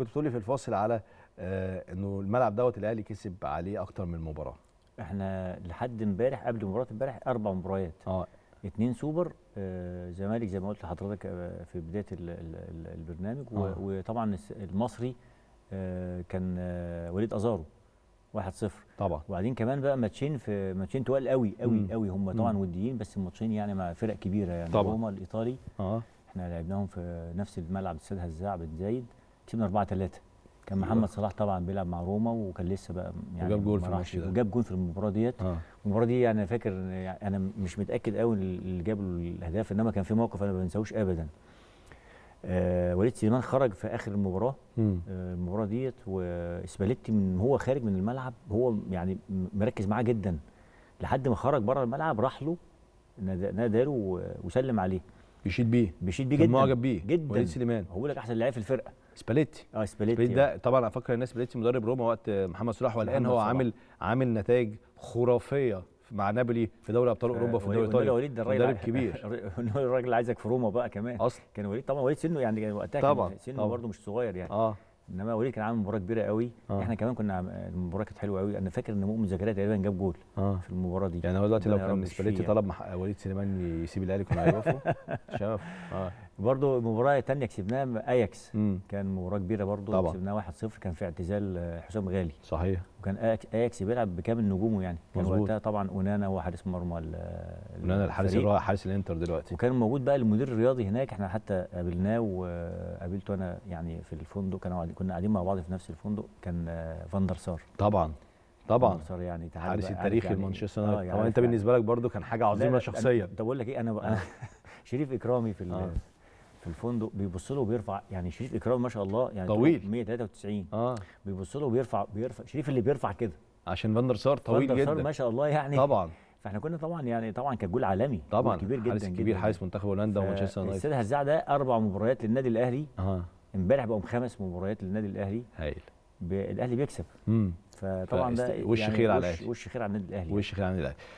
كنت بتقولي في الفاصل على آه، انه الملعب دوت الاهلي كسب عليه اكتر من مباراه احنا لحد امبارح قبل مباراه امبارح اربع مباريات اه اتنين سوبر آه، زمالك زي ما قلت لحضرتك آه، في بدايه البرنامج وطبعا المصري كان وليد ازارو 1-0 طبعا وبعدين كمان بقى ماتشين في ماتشين تقال قوي قوي قوي هم طبعا وديين بس الماتشين يعني مع فرق كبيره يعني طبعا روما الايطالي اه احنا لعبناهم في نفس الملعب استاد هزاع بن زايد كسبنا 4 3 كان أيوة. محمد صلاح طبعا بيلعب مع روما وكان لسه بقى يعني وجاب جول في الماتش وجاب جول في المباراه ديت آه. المباراه دي يعني انا فاكر يعني انا مش متاكد قوي اللي جاب له الاهداف انما كان في موقف انا ما بنساهوش ابدا آه وليد سليمان خرج في اخر المباراه آه المباراه ديت واسباليتي من هو خارج من الملعب هو يعني مركز معاه جدا لحد ما خرج بره الملعب راح له نادى له وسلم عليه بيشيد بيه بيشيد بيه جدا معجب بيه جدا وليد سليمان هو لك احسن لعيب في الفرقه سباليتي اه سباليتي ده طبعا افكر الناس سباليتي مدرب روما وقت محمد صلاح والان هو عامل عامل نتائج خرافيه مع نابولي في دوري ابطال آه، اوروبا في الدوري الايطالي وليد ده الراجل كبير الراجل عايزك في روما بقى كمان اصلا كان وليد طبعا وليد سنه يعني وقتها طبعا كان سنه برده مش صغير يعني اه انما وليد كان عامل مباراه كبيره قوي آه. احنا كمان كنا المباراه كانت حلوه قوي انا فاكر ان مؤمن زكريا تقريبا جاب جول آه. في المباراه دي يعني هو دلوقتي لو كان سباليتي طلب وليد سليمان يسيب الاهلي كنا هيوافقوا شاف آه. برضه مباراه الثانيه كسبناها اياكس كان مباراه كبيره برضه كسبناها 1-0 كان في اعتزال آه، حسام غالي صحيح وكان اياكس بيلعب بكامل نجومه يعني كان مزبوط. وقتها طبعا اونانا هو حارس مرمى اونانا الحارس حارس الانتر دلوقتي وكان موجود بقى المدير الرياضي هناك احنا حتى قابلناه وقابلته انا يعني في الفندق كانوا كنا قاعدين مع بعض في نفس الفندق كان آه، فاندر سار طبعا طبعا يعني حارس التاريخي يعني لمانشستر يعني يعني انت بالنسبه يعني. لك برضو كان حاجه عظيمه شخصيا انت بقول لك ايه انا شريف اكرامي في آه. في الفندق بيبص له وبيرفع يعني شريف اكرام ما شاء الله يعني طويل 193 اه بيبص له وبيرفع بيرفع شريف اللي بيرفع كده عشان فاندر سار طويل فاندر جدا فاندر سار ما شاء الله يعني طبعا فاحنا كنا طبعا يعني طبعا كان جول عالمي طبعا كبير جدا حارس كبير حارس منتخب هولندا ومانشستر يونايتد السيد هزاع ده اربع مباريات للنادي الاهلي اه امبارح بقوا خمس مباريات للنادي الاهلي هايل الاهلي بيكسب امم فطبعا ده وش يعني خير على الاهلي وش خير على النادي الاهلي وش خير على النادي الاهلي